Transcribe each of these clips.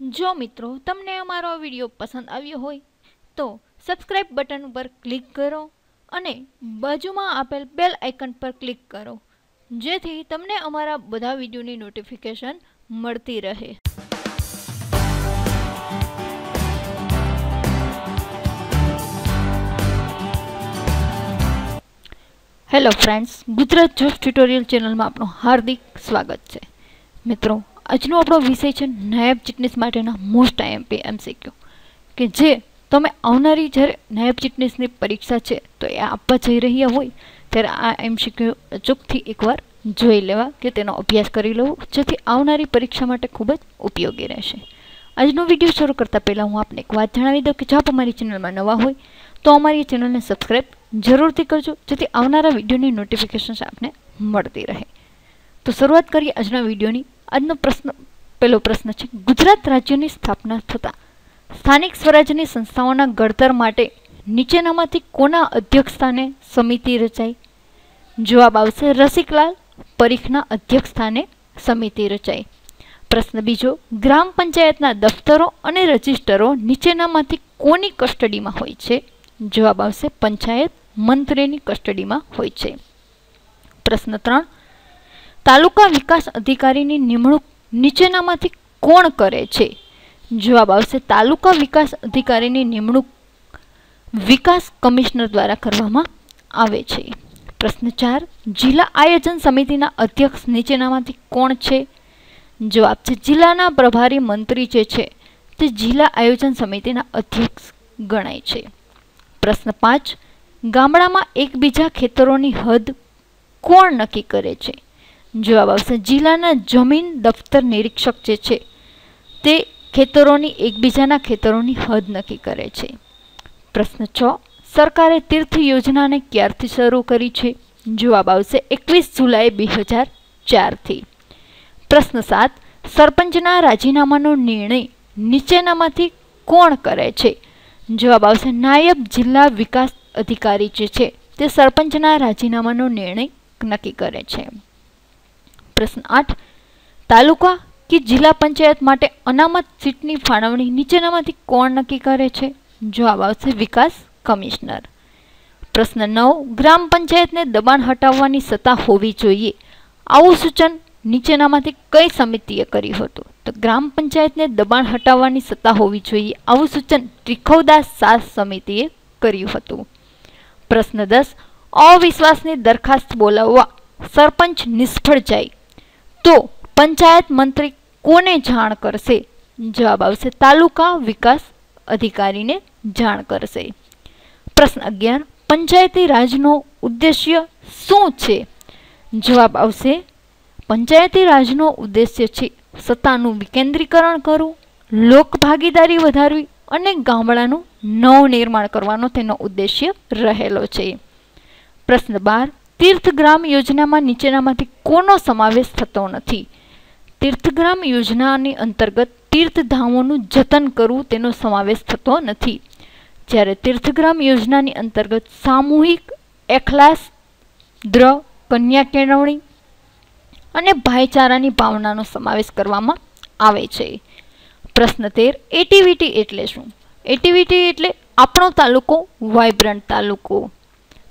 જો મિત્રો તમને અમારો વિડીયો પસંદ આવ્યો હોય તો સબસ્ક્રાઈબ બટન ઉપર ક્લિક કરો અને બાજુમાં આપેલ બેલ આઇકન પર ક્લિક કરો જેથી તમને અમારા બધા વિડીયોની નોટિફિકેશન મળતી રહે hello friends Gujarat job tutorial ચેનલમાં આપણું હાર્દિક સ્વાગત છે મિત્રો આજનો આપણો વિષય છે નાયબ ચીટનીસ માટેના મોસ્ટ આઈએમપી એમસીક્યુ કે જે તમે આવનારી જ્યારે નાયબ ચીટનીસની પરીક્ષા છે તો એ આપવા જઈ રહ્યા હોય ત્યારે આ એમસીક્યુ અચૂકથી એકવાર જોઈ લેવા કે તેનો અભ્યાસ કરી લેવો જેથી આવનારી પરીક્ષા માટે ખૂબ જ ઉપયોગી રહેશે આજનો વિડીયો શરૂ કરતાં પહેલાં હું આપને એક વાત જણાવી દઉં કે જો આપ અમારી ચેનલમાં નવા હોય તો અમારી ચેનલને સબસ્ક્રાઈબ જરૂરથી કરજો જેથી આવનારા વિડીયોની નોટિફિકેશન્સ આપને મળતી રહે તો શરૂઆત કરીએ આજના વિડીયોની આજનો પ્રશ્ન પહેલો પ્રશ્ન છે ગુજરાત રાજ્યની સ્થાપના થતાં સ્થાનિક સ્વરાજ્યની સંસ્થાઓના ઘડતર માટે નીચેનામાંથી કોના અધ્યક્ષસ્થાને સમિતિ રચાઈ જવાબ આવશે રસિકલાલ પરીખના અધ્યક્ષસ્થાને સમિતિ રચાઈ પ્રશ્ન બીજો ગ્રામ પંચાયતના દફતરો અને રજિસ્ટરો નીચેનામાંથી કોની કસ્ટડીમાં હોય છે જવાબ આવશે પંચાયત મંત્રીની કસ્ટડીમાં હોય છે પ્રશ્ન ત્રણ તાલુકા વિકાસ અધિકારીની નિમણૂક નીચેનામાંથી કોણ કરે છે જવાબ આવશે તાલુકા વિકાસ અધિકારીની નિમણૂક વિકાસ કમિશનર દ્વારા કરવામાં આવે છે પ્રશ્ન ચાર જિલ્લા આયોજન સમિતિના અધ્યક્ષ નીચેનામાંથી કોણ છે જવાબ છે જિલ્લાના પ્રભારી મંત્રી જે છે તે જિલ્લા આયોજન સમિતિના અધ્યક્ષ ગણાય છે પ્રશ્ન પાંચ ગામડામાં એકબીજા ખેતરોની હદ કોણ નક્કી કરે છે જવાબ આવશે જિલ્લાના જમીન દફતર નિરીક્ષક જે છે તે ખેતરોની એકબીજાના ખેતરોની હદ નક્કી કરે છે પ્રશ્ન છ સરકારે તીર્થ યોજનાને ક્યારથી શરૂ કરી છે જવાબ આવશે એકવીસ જુલાઈ બે હજાર ચારથી પ્રશ્ન સાત સરપંચના રાજીનામાનો નિર્ણય નીચેનામાંથી કોણ કરે છે જવાબ આવશે નાયબ જિલ્લા વિકાસ અધિકારી જે છે તે સરપંચના રાજીનામાનો નિર્ણય નક્કી કરે છે પ્રશ્ન આઠ તાલુકા કે જિલ્લા પંચાયત માટે અનામત સીટની ફાળવણી નીચેનામાંથી કોણ નક્કી કરે છે જવાબ આવશે વિકાસ કમિશનર પ્રશ્ન નવ ગ્રામ પંચાયતને દબાણ હટાવવાની સત્તા હોવી જોઈએ આવું સૂચન નીચેનામાંથી કઈ સમિતિએ કર્યું હતું તો ગ્રામ પંચાયતને દબાણ હટાવવાની સત્તા હોવી જોઈએ આવું સૂચન ત્રિખવદાસ સાસ સમિતિએ કર્યું હતું પ્રશ્ન દસ અવિશ્વાસની દરખાસ્ત બોલાવવા સરપંચ નિષ્ફળ જાય તો પંચાયત મંત્રી કોને જાણ કરશે જવાબ આવશે તાલુકા વિકાસ અધિકારીને જાણ કરશે પ્રશ્ન અગિયાર પંચાયતી રાજનો ઉદ્દેશ્ય શું છે જવાબ આવશે પંચાયતી રાજનો ઉદ્દેશ્ય છે સત્તાનું વિકેન્દ્રીકરણ કરવું લોકભાગીદારી વધારવી અને ગામડાનું નવનિર્માણ કરવાનો તેનો ઉદ્દેશ્ય રહેલો છે પ્રશ્ન બાર તીર્થગ્રામ યોજનામાં નીચેનામાંથી કોનો સમાવેશ થતો નથી તીર્થગ્રામ યોજનાની અંતર્ગત તીર્થધામોનું જતન કરવું તેનો સમાવેશ થતો નથી જ્યારે તીર્થગ્રામ યોજનાની અંતર્ગત સામૂહિક એખલાસ દ્ર કન્યા કેળવણી અને ભાઈચારાની ભાવનાનો સમાવેશ કરવામાં આવે છે પ્રશ્ન તેર એટીવીટી એટલે શું એટીવીટી એટલે આપણો તાલુકો વાઇબ્રન્ટ તાલુકો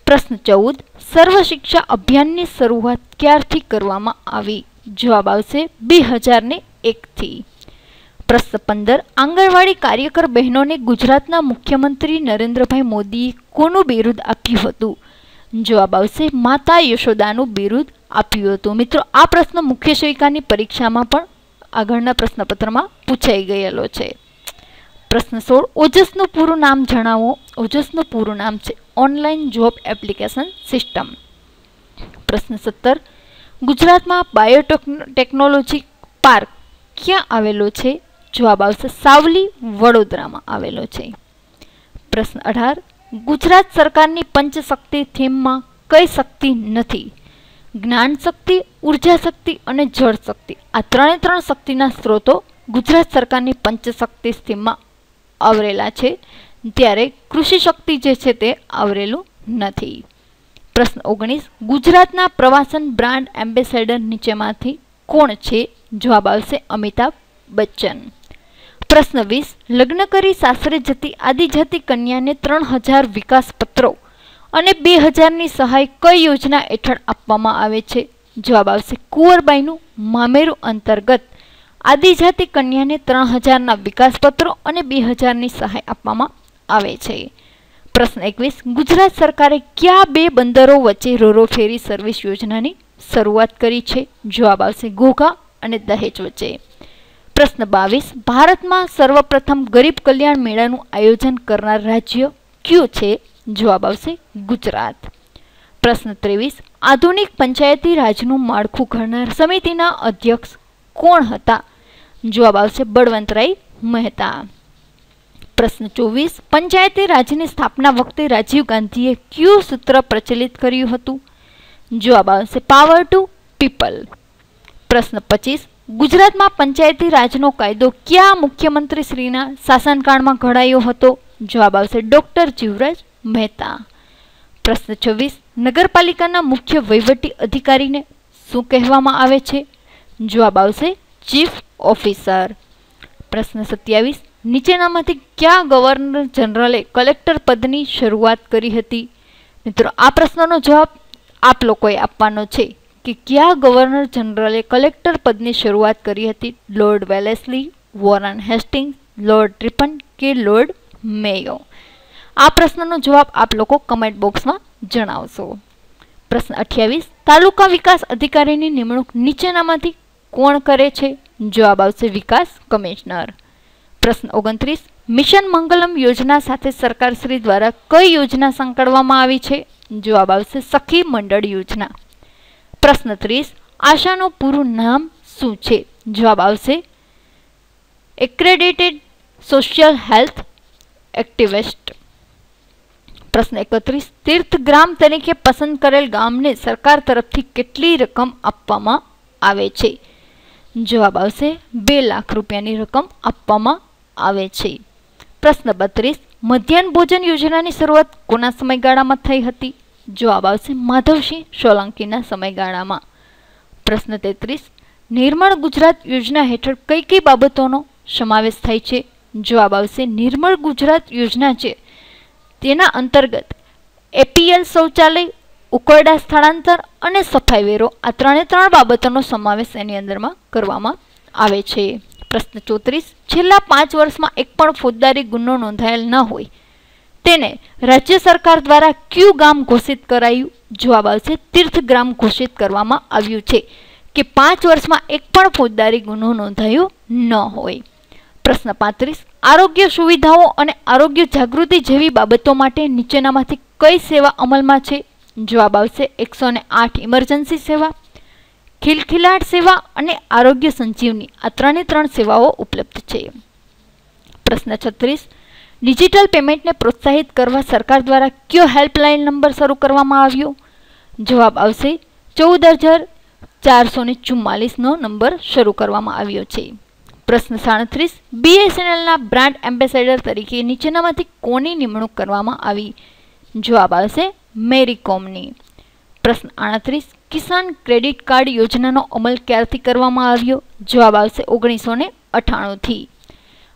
પ્રશ્ન ચૌદ સર્વ શિક્ષા અભિયાનની શરૂઆત ક્યારથી કરવામાં આવી જવાબ આવશે બે હજારને એકથી પ્રશ્ન પંદર આંગણવાડી કાર્યકર બહેનોને ગુજરાતના મુખ્યમંત્રી નરેન્દ્રભાઈ મોદીએ કોનું બિરુદ આપ્યું હતું જવાબ આવશે માતા યશોદાનું બિરુદ આપ્યું હતું મિત્રો આ પ્રશ્ન મુખ્ય શિક્ષાની પરીક્ષામાં પણ આગળના પ્રશ્નપત્રમાં પૂછાઈ ગયેલો છે પ્રશ્ન સોળ ઓજસનું પૂરું નામ જણાવો ઓજસનું પૂરું નામ છે ઓનલાઈન જોબ એપ્લિકેશન સિસ્ટમ પ્રશ્ન સત્તર ગુજરાતમાં બાયોટેક ટેકનોલોજી પાર્ક ક્યાં આવેલો છે જવાબ આવશે સાવલી વડોદરામાં આવેલો છે પ્રશ્ન અઢાર ગુજરાત સરકારની પંચશક્તિ થીમમાં કઈ શક્તિ નથી જ્ઞાન શક્તિ ઉર્જા શક્તિ અને જળ શક્તિ આ ત્રણે ત્રણ શક્તિના સ્ત્રોતો ગુજરાત સરકારની પંચશક્તિ થીમમાં આવરેલા છે ત્યારે કૃષિ શક્તિ જે છે તે આવરેલું નથી પ્રશ્ન ઓગણીસ ગુજરાતના પ્રવાસન બ્રાન્ડ એમ્બેસેડર નીચેમાંથી કોણ છે જવાબ આવશે અમિતાભ બચ્ચન પ્રશ્ન વીસ લગ્ન કરી સાસરે જતી આદિજાતિ કન્યાને ત્રણ હજાર વિકાસ પત્રો અને બે હજારની સહાય કઈ યોજના હેઠળ આપવામાં આવે છે જવાબ આવશે કુંવરબાઈનું મામેરું અંતર્ગત આદિજાતિ કન્યાને ત્રણ હજારના વિકાસપત્રો અને બે હજારની સહાય આપવામાં આવે છે પ્રશ્ન એકવીસ ગુજરાત સરકારે કયા બે બંદરો વચ્ચે રોરો ફેરી સર્વિસ યોજનાની શરૂઆત કરી છે જવાબ આવશે ઘોઘા અને દહેજ વચ્ચે પ્રશ્ન બાવીસ ભારતમાં સર્વપ્રથમ ગરીબ કલ્યાણ મેળાનું આયોજન કરનાર રાજ્ય કયું છે જવાબ આવશે ગુજરાત પ્રશ્ન ત્રેવીસ આધુનિક પંચાયતી રાજનું માળખું ઘડનાર સમિતિના અધ્યક્ષ કોણ હતા જવાબ આવશે બળવંતરાય મહેતા પ્રશ્ન ચોવીસ પંચાયતી રાજની સ્થાપના વખતે રાજીવ ગાંધીએ કયું સૂત્ર પ્રચલિત કર્યું હતું જવાબ આવશે પાવર ટુ પીપલ પ્રશ્ન પચીસ ગુજરાતમાં પંચાયતી રાજનો કાયદો કયા મુખ્યમંત્રી શ્રીના શાસનકાળમાં ઘડાયો હતો જવાબ આવશે ડૉક્ટર જીવરાજ મહેતા પ્રશ્ન છવ્વીસ નગરપાલિકાના મુખ્ય વહીવટી અધિકારીને શું કહેવામાં આવે છે જવાબ આવશે ચીફ ઓફિસર પ્રશ્ન સત્યાવીસ નીચેનામાંથી ક્યાં ગવર્નર જનરલે કલેક્ટર પદની શરૂઆત કરી હતી મિત્રો આ પ્રશ્નનો જવાબ આપ લોકોએ આપવાનો છે કે ક્યાં ગવર્નર જનરલે કલેક્ટર પદની શરૂઆત કરી હતી Lord Wellesley Warren Hastings Lord Ripon કે લોર્ડ મેયો આ પ્રશ્નનો જવાબ આપ લોકો કમેન્ટ બોક્સમાં જણાવશો પ્રશ્ન અઠ્યાવીસ તાલુકા વિકાસ અધિકારીની નિમણૂક નીચેનામાંથી કોણ કરે છે જવાબ આવશે વિકાસ કમિશનર પ્રશ્ન ઓગણત્રીસ મિશન મંગલમ યોજના સાથે સરકારશ્રી દ્વારા કઈ યોજના સંકળવામાં આવી છે જવાબ આવશે સખી મંડળ યોજના પ્રશ્ન ત્રીસ આશાનું પૂરું નામ શું છે જવાબ આવશે એક્રેડિટેડ સોશિયલ હેલ્થ એક્ટિવિસ્ટ પ્રશ્ન એકત્રીસ તીર્થગ્રામ તરીકે પસંદ કરેલ ગામને સરકાર તરફથી કેટલી રકમ આપવામાં આવે છે જવાબ આવશે બે લાખ રૂપિયાની રકમ આપવામાં આવે છે પ્રશ્ન બત્રીસ મધ્યાહન ભોજન યોજનાની શરૂઆત કોના સમયગાળામાં થઈ હતી જવાબ આવશે માધવસિંહ સોલંકીના સમયગાળામાં પ્રશ્ન તેત્રીસ નિર્મળ ગુજરાત યોજના હેઠળ કઈ કઈ બાબતોનો સમાવેશ થાય છે જવાબ આવશે નિર્મળ ગુજરાત યોજના છે તેના અંતર્ગત એપીએલ શૌચાલય ઉકરડા સ્થળાંતર અને સફાઈ વેરો આ ત્રણે ત્રણ બાબતોનો સમાવેશ એની અંદરમાં કરવામાં આવે છે પ્રશ્ન ચોત્રીસ છેલ્લા પાંચ વર્ષમાં એક પણ ફોજદારી ગુનો નોંધાયેલ ન હોય તેને રાજ્ય સરકાર દ્વારા ક્યુ ગામ ઘોષિત કરાયું જવાબ આવશે તીર્થ ગ્રામ ઘોષિત કરવામાં આવ્યું છે કે પાંચ વર્ષમાં એક પણ ફોજદારી ગુનો નોંધાયો ન હોય પ્રશ્ન પાંત્રીસ આરોગ્ય સુવિધાઓ અને આરોગ્ય જાગૃતિ જેવી બાબતો માટે નીચેનામાંથી કઈ સેવા અમલમાં છે જવાબ આવશે એકસો ને આઠ ઇમરજન્સી સેવા ખિલખિલાટ સેવા અને આરોગ્ય સંજીવની આ ત્રણે ત્રણ સેવાઓ ઉપલબ્ધ છે પ્રશ્ન છત્રીસ ડિજિટલ પેમેન્ટને પ્રોત્સાહિત કરવા સરકાર દ્વારા કયો હેલ્પલાઇન નંબર શરૂ કરવામાં આવ્યો જવાબ આવશે ચૌદ હજાર ચારસો ને ચુમ્માલીસનો નંબર શરૂ કરવામાં આવ્યો છે પ્રશ્ન સાડત્રીસ બીએસએનએલના બ્રાન્ડ એમ્બેસેડર તરીકે નીચેનામાંથી કોની નિમણૂક કરવામાં આવી જવાબ આવશે મેરી કોમની પ્રશ્ન આણત્રીસ કિસાન ક્રેડિટ કાર્ડ યોજનાનો અમલ ક્યારથી કરવામાં આવ્યો જવાબ આવશે ઓગણીસો ને અઠાણુંથી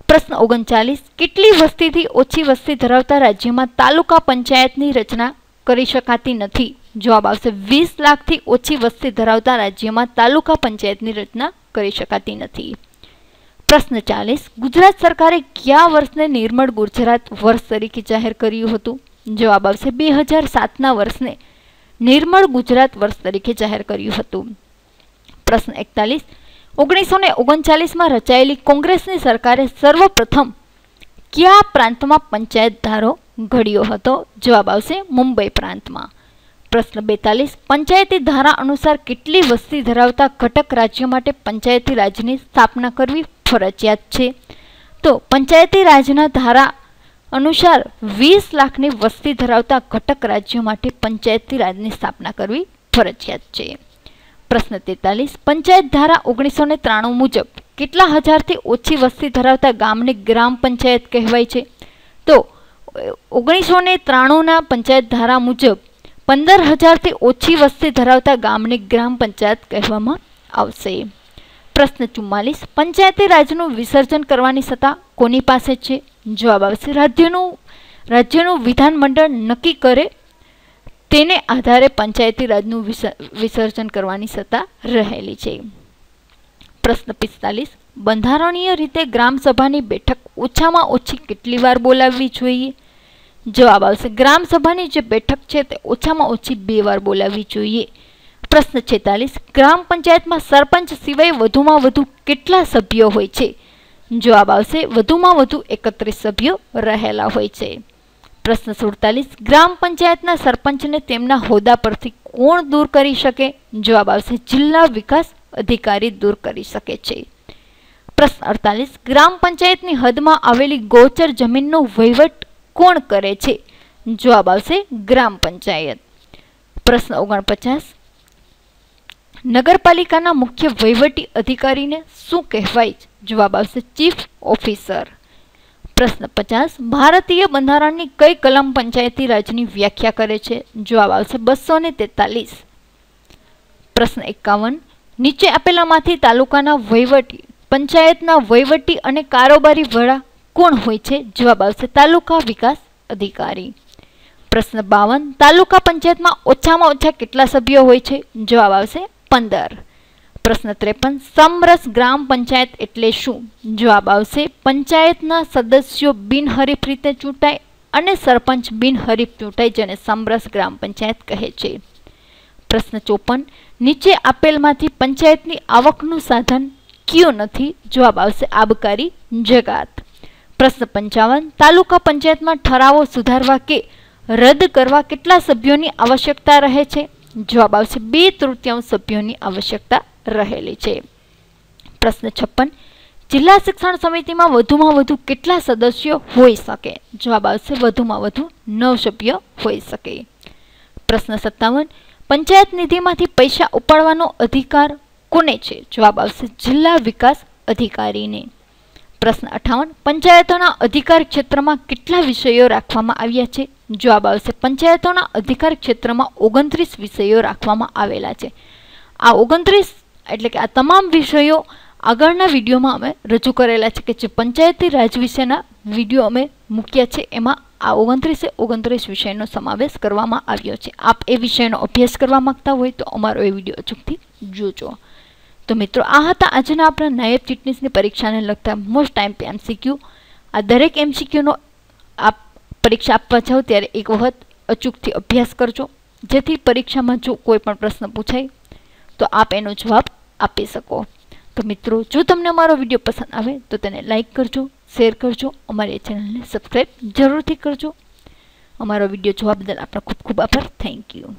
પ્રશ્ન ઓગણચાલીસ કેટલી વસ્તીથી ઓછી વસ્તી ધરાવતા રાજ્યમાં તાલુકા પંચાયતની રચના કરી શકાતી નથી જવાબ આવશે વીસ લાખથી ઓછી વસ્તી ધરાવતા રાજ્યમાં તાલુકા પંચાયતની રચના કરી શકાતી નથી પ્રશ્ન ચાલીસ ગુજરાત સરકારે કયા વર્ષને નિર્મળ ગુજરાત વર્ષ તરીકે જાહેર કર્યું હતું જવાબ આવશે બે હજાર સાતના વર્ષને નિર્મળ ગુજરાત વર્ષ તરીકે જાહેર કર્યું હતું પ્રશ્ન એકતાલીસ ઓગણીસો ને ઓગણચાલીસમાં રચાયેલી કોંગ્રેસની સરકારે સર્વપ્રથમ કયા પ્રાંતમાં પંચાયત ધારો ઘડ્યો હતો જવાબ આવશે મુંબઈ પ્રાંતમાં પ્રશ્ન બેતાલીસ પંચાયતી ધારા અનુસાર કેટલી વસ્તી ધરાવતા ઘટક રાજ્ય માટે પંચાયતી રાજની સ્થાપના કરવી ફરજિયાત છે તો પંચાયતી રાજના ધારા અનુસાર વીસ લાખની વસ્તી ધરાવતા ઘટક રાજ્યો માટે પંચાયતી રાજની સ્થાપના કરવી ફરજિયાત છે પ્રશ્ન તેતાલીસ પંચાયત ધારા ઓગણીસો ને ત્રાણું મુજબ કેટલા હજારથી ઓછી વસ્તી ધરાવતા ગામને ગ્રામ પંચાયત કહેવાય છે તો ઓગણીસો ને ત્રાણુંના પંચાયત ધારા મુજબ પંદર હજારથી ઓછી વસ્તી ધરાવતા ગામને ગ્રામ પંચાયત કહેવામાં આવશે પ્રશ્ન ચુમ્માલીસ પંચાયતી રાજનું વિસર્જન કરવાની સત્તા કોની પાસે છે જવાબ આવશે રાજ્યનું રાજ્યનું વિધાનમંડળ નક્કી કરે તેને આધારે પંચાયતી રાજનું વિસર્જન કરવાની સત્તા રહેલી છે પ્રશ્ન પિસ્તાલીસ બંધારણીય રીતે ગ્રામસભાની બેઠક ઓછામાં ઓછી કેટલી વાર બોલાવવી જોઈએ જવાબ આવશે ગ્રામસભાની જે બેઠક છે તે ઓછામાં ઓછી બે વાર બોલાવવી જોઈએ પ્રશ્ન છેતાલીસ ગ્રામ પંચાયતમાં સરપંચ સિવાય વધુમાં વધુ કેટલા સભ્યો હોય છે જવાબ આવશે વધુમાં વધુ એકત્રીસ સભ્યો રહેલા હોય છે પ્રશ્ન સુડતાલીસ ગ્રામ પંચાયતના સરપંચને તેમના હોદ્દા પરથી કોણ દૂર કરી શકે જવાબ આવશે જિલ્લા વિકાસ અધિકારી દૂર કરી શકે છે પ્રશ્ન અડતાલીસ ગ્રામ પંચાયતની હદમાં આવેલી ગોચર જમીનનો વહીવટ કોણ કરે છે જવાબ આવશે ગ્રામ પંચાયત પ્રશ્ન ઓગણપચાસ નગરપાલિકાના મુખ્ય વહીવટી અધિકારીને શું કહેવાય જવાબ આવશે ચીફ ઓફિસર પ્રશ્ન પચાસ ભારતીય બંધારણની કઈ કલમ પંચાયતી રાજની વ્યાખ્યા કરે છે જવાબ આવશે બસો ને તેતાલીસ પ્રશ્ન એકાવન નીચે આપેલામાંથી તાલુકાના વહીવટી પંચાયતના વહીવટી અને કારોબારી વડા કોણ હોય છે જવાબ આવશે તાલુકા વિકાસ અધિકારી પ્રશ્ન બાવન તાલુકા પંચાયતમાં ઓછામાં ઓછા કેટલા સભ્યો હોય છે જવાબ આવશે પંદર પ્રશ્ન ત્રેપન સમરસ ગ્રામ પંચાયત એટલે શું જવાબ આવશે પંચાયતના સદસ્યો બિનહરીફ રીતે ચૂંટાય અને સરપંચ બિનહરીફ ચૂંટાય જેને સમરસ ગ્રામ પંચાયત કહે છે પ્રશ્ન ચોપન નીચે આપેલમાંથી પંચાયતની આવકનું સાધન કયું નથી જવાબ આવશે આબકારી જગાત પ્રશ્ન પંચાવન તાલુકા પંચાયતમાં ઠરાવો સુધારવા કે રદ કરવા કેટલા સભ્યોની આવશ્યકતા રહે છે જવાબ આવશે બે તૃતીયાંશ સભ્યોની આવશ્યકતા રહેલી છે પ્રશ્ન છપ્પન જિલ્લા શિક્ષણ સમિતિમાં વધુમાં વધુ કેટલા સદસ્યો હોઈ શકે જવાબ આવશે વધુમાં વધુ નવ સભ્યો હોઈ શકે પ્રશ્ન સત્તાવન પંચાયત નિધિમાંથી પૈસા ઉપાડવાનો અધિકાર કોને છે જવાબ આવશે જિલ્લા વિકાસ અધિકારીને પ્રશ્ન અઠાવન પંચાયતોના અધિકાર ક્ષેત્રમાં કેટલા વિષયો રાખવામાં આવ્યા છે જવાબ આવશે પંચાયતોના અધિકાર ક્ષેત્રમાં ઓગણત્રીસ વિષયો રાખવામાં આવેલા છે આ ઓગણત્રીસ એટલે કે આ તમામ વિષયો આગળના વિડીયોમાં અમે રજૂ કરેલા છે કે જે પંચાયતી રાજ વિશેના વિડીયો અમે મૂક્યા છે એમાં આ ઓગણત્રીસે ઓગણત્રીસ વિષયનો સમાવેશ કરવામાં આવ્યો છે આપ એ વિષયનો અભ્યાસ કરવા માગતા હોય તો અમારો એ વિડીયો અચૂકથી જોજો તો મિત્રો આ હતા આજના આપણા નાયબ ચીટનીસની પરીક્ષાને લગતા મોસ્ટ ટાઈમ પે એમસીક્યુ આ દરેક એમસીક્યુનો આપ પરીક્ષા આપવા જાઓ ત્યારે એક વખત અચૂકથી અભ્યાસ કરજો જેથી પરીક્ષામાં જો કોઈ પણ પ્રશ્ન પૂછાય તો આપ એનો જવાબ આપી શકો તો મિત્રો જો તમને અમારો વિડીયો પસંદ આવે તો તેને લાઇક કરજો શેર કરજો અમારી ચેનલને સબસ્ક્રાઈબ જરૂરથી કરજો અમારો વિડીયો જોવા બદલ આપનો ખૂબ ખૂબ આભાર થેન્ક યુ